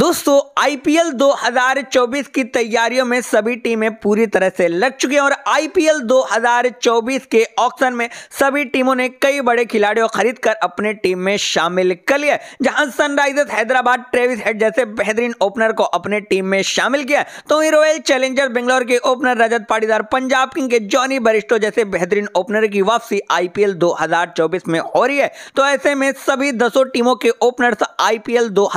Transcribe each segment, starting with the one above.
दोस्तों आईपीएल 2024 की तैयारियों में सभी टीमें पूरी तरह से लग चुकी हैं और आईपीएल 2024 के ऑक्शन में सभी टीमों ने कई बड़े खिलाड़ियों खरीद कर अपने टीम में शामिल कर लिया जहां सनराइजर्स हैदराबाद ट्रेविस हेड जैसे बेहतरीन ओपनर को अपने टीम में शामिल किया तो वहीं रॉयल चैलेंजर बेंगलोर के ओपनर रजत पाटीदार पंजाब किंग के जॉनी बरिस्टो जैसे बेहतरीन ओपनर की वापसी आईपीएल दो में हो रही है तो ऐसे में सभी दसों टीमों के ओपनर्स आईपीएल दो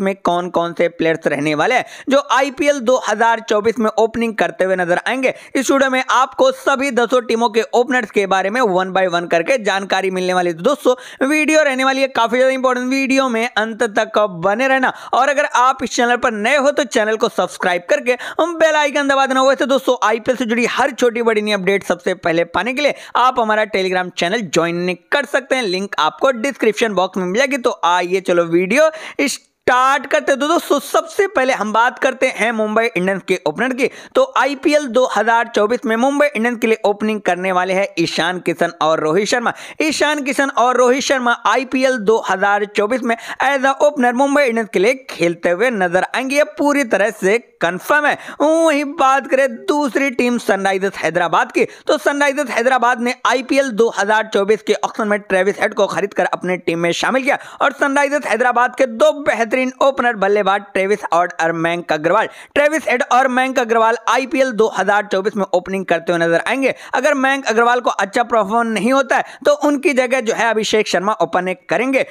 में कौन कौन से प्लेयर्स रहने वाले हैं जो आईपीएल 2024 में ओपनिंग करते हुए नजर आएंगे इस वीडियो में आपको सभी दसों टीमों के ओपनर्स के बारे में वन बाय वन करके जानकारी मिलने वाली है तो दोस्तों वीडियो रहने वाली है काफी ज्यादा इंपॉर्टेंट वीडियो में अंत तक बने रहना और अगर आप इस चैनल पर नए हो तो चैनल को सब्सक्राइब करके बेलाइकन दबा देना वैसे दोस्तों आईपीएल से जुड़ी हर छोटी बड़ी नई अपडेट सबसे पहले पाने के लिए आप हमारा टेलीग्राम चैनल ज्वाइन कर सकते हैं लिंक आपको डिस्क्रिप्शन बॉक्स में मिलेगी तो आइए चलो वीडियो इस स्टार्ट करते हैं दोस्तों सबसे पहले हम बात करते हैं मुंबई इंडियंस के ओपनर की तो आईपीएल 2024 में मुंबई इंडियंस के लिए ओपनिंग करने वाले हैं ईशान किशन और रोहित शर्मा ईशान किशन और रोहित शर्मा आईपीएल 2024 में as a opener Mumbai Indians के लिए खेलते हुए नजर आएंगे पूरी तरह से कंफर्म है वहीं बात करें दूसरी टीम सनराइजर्स हैदराबाद की तो सनराइजर्स हैदराबाद ने आईपीएल 2024 के ऑक्शन में ट्रेविस हेड को खरीद कर अपने टीम में शामिल किया और सनराइजर्स हैदराबाद के दो बेहतर बेहतरीन ओपनर बल्लेबाज ट्रेविस और मयंक अग्रवाल ट्रेविस एड और मैंक अग्रवाल आईपीएल 2024 में ओपनिंग करते हुए नजर आएंगे अगर मैंक अग्रवाल को अच्छा परफॉर्म नहीं होता है तो उनकी जगह जो है अभिषेक शर्मा ओपनिंग करेंगे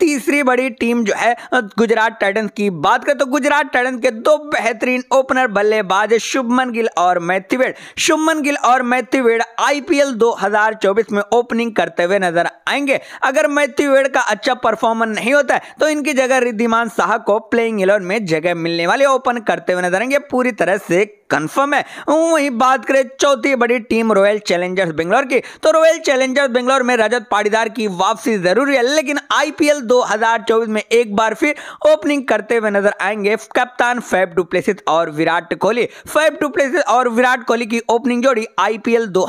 तीसरी बड़ी टीम जो है गुजरात टाइटन्स की बात करें तो गुजरात टाइटन्स के दो बेहतरीन ओपनर बल्लेबाज शुभमन गिल और मैथ्यूवेड शुभमन गिल और मैथ्यूवेड आईपीएल दो में ओपनिंग करते हुए नजर आएंगे अगर मैथ्यूवेड का अच्छा परफॉर्मेंस नहीं होता है तो इनकी जगह रिद्धि बुद्धिमान शाह को प्लेइंग इलेवन में जगह मिलने वाली ओपन करते हुए नजर आएंगे पूरी तरह से कंफर्म है वही बात करें चौथी बड़ी टीम रॉयल चैलेंजर्स बेंगलोर की तो रॉयल चैलेंजर्स बेंगलोर में रजत पाटीदार की वापसी जरूरी है लेकिन आईपीएल 2024 में एक बार फिर ओपनिंग करते हुए नजर आएंगे कप्तान फैब डुप्लेसिस और विराट कोहली फैब डुप्लेसिस और विराट कोहली की ओपनिंग जोड़ी आईपीएल दो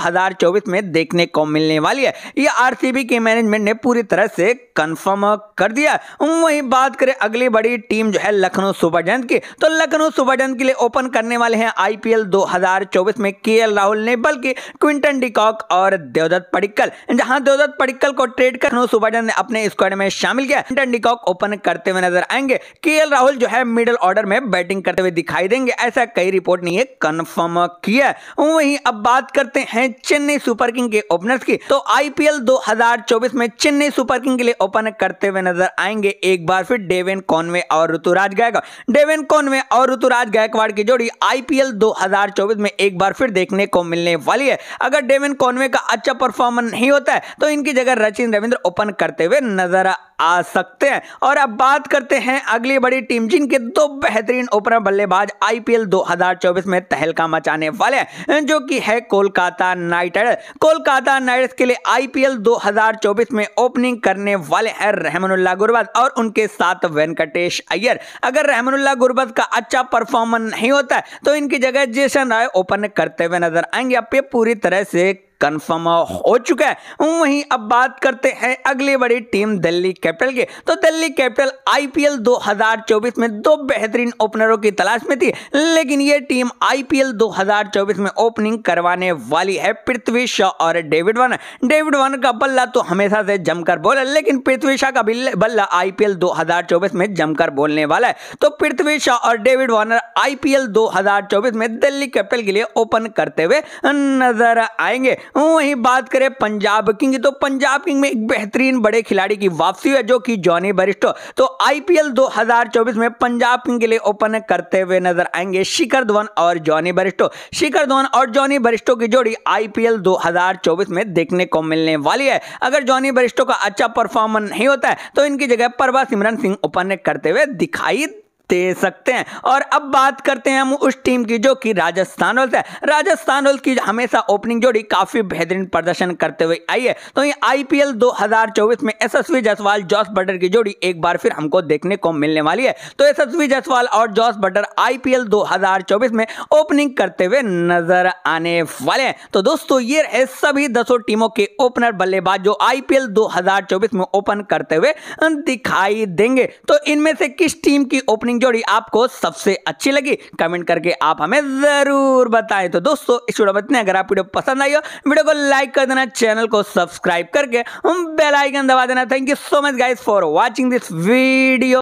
में देखने को मिलने वाली है यह आर के मैनेजमेंट ने पूरी तरह से कंफर्म कर दिया वही बात करें अगली बड़ी टीम जो है लखनऊ सुपर जयंत की तो लखनऊ सुपर जयंत के लिए ओपन करने वाले हैं आई आईपीएल 2024 में के राहुल ने बल्कि क्विंटन डिकॉक और देवदत्त पडिक्कल जहां देवदत्त पडिक्कल को ट्रेड कर लखनऊ ने अपने स्क्वाड में शामिल किया क्विंटन डिकॉक ओपन करते हुए नजर आएंगे के राहुल जो है मिडिल ऑर्डर में बैटिंग करते हुए दिखाई देंगे ऐसा कई रिपोर्ट ने कन्फर्म किया वही अब बात करते हैं चेन्नई सुपर किंग के ओपनर्स की तो आईपीएल 2024 में चेन्नई सुपर किंग के लिए ओपन करते हुए नजर आएंगे एक बार फिर डेविन कॉनवे और ऋतुराज गायकवाड़ डेविन कॉनवे और ऋतुराज गायकवाड़ की जोड़ी आईपीएल 2024 में एक बार फिर देखने को मिलने वाली है अगर डेविन कॉनवे का अच्छा परफॉर्मेंस नहीं होता है तो इनकी जगह रचिन रविंद्र ओपन करते हुए नजर आ सकते हैं और अब बात करते हैं अगली बड़ी टीम जिनके दो बेहतरीन ओपनर बल्लेबाज आईपीएल 2024 में तहलका मचाने वाले हैं जो कि है Kolkata Knight Riders Kolkata Knight Riders के लिए आईपीएल 2024 में ओपनिंग करने वाले हैं रहमानुल्ला गुरबत और उनके साथ वेंकटेश अय्यर अगर रहमानुल्ला गुरबत का अच्छा परफॉर्मेंस नहीं होता है तो इनकी जगह जेसन ओपन करते हुए नजर आएंगे आप ये पूरी तरह से कंफर्म हो चुका है वहीं अब बात करते हैं अगली बड़ी टीम दिल्ली कैपिटल के तो दिल्ली कैपिटल आईपीएल 2024 में दो बेहतरीन ओपनरों की तलाश में थी लेकिन ये टीम आईपीएल 2024 में ओपनिंग करवाने वाली है पृथ्वी शाह और डेविड वार्नर डेविड वार्नर का बल्ला तो हमेशा से जमकर बोला लेकिन पृथ्वी शाह का बल्ला आईपीएल दो में जमकर बोलने वाला है तो पृथ्वी शाह और डेविड वार्नर आईपीएल 2024 में दिल्ली कैपिटल के लिए ओपन करते हुए नजर आएंगे वहीं बात करें पंजाब किंग की तो पंजाब किंग में एक बेहतरीन बड़े खिलाड़ी की वापसी है जो कि जॉनी बरिस्टो तो आईपीएल 2024 में पंजाब किंग के लिए ओपन करते हुए नजर आएंगे शिखर धवन और जॉनी बरिस्टो शिखर धवन और जॉनी बरिस्टो की जोड़ी आईपीएल 2024 में देखने को मिलने वाली है अगर जॉनी बरिस्टो का अच्छा परफॉर्मेंस नहीं होता है तो इनकी जगह परवा सिमरन सिंह ओपन करते हुए दिखाई दे सकते हैं और अब बात करते हैं हम उस टीम की जो कि राजस्थान रॉयल्स है राजस्थान रॉयल्स की हमेशा ओपनिंग जोड़ी काफी बेहतरीन प्रदर्शन करते हुए आई है तो ये आईपीएल 2024 में एसएसवी जसवाल जॉस बटर की जोड़ी एक बार फिर हमको देखने को मिलने वाली है तो एसएसवी जसवाल और जॉस बटर आईपीएल 2024 में ओपनिंग करते हुए नजर आने वाले हैं तो दोस्तों ये रहे सभी दसों टीमों के ओपनर बल्लेबाज जो आईपीएल 2024 में ओपन करते हुए दिखाई देंगे तो इनमें से किस टीम की ओपनिंग ओपनिंग जोड़ी आपको सबसे अच्छी लगी कमेंट करके आप हमें जरूर बताएं तो दोस्तों इस वीडियो में अगर आप वीडियो पसंद आई हो वीडियो को लाइक कर देना चैनल को सब्सक्राइब करके बेलाइकन दबा देना thank you so much guys for watching this video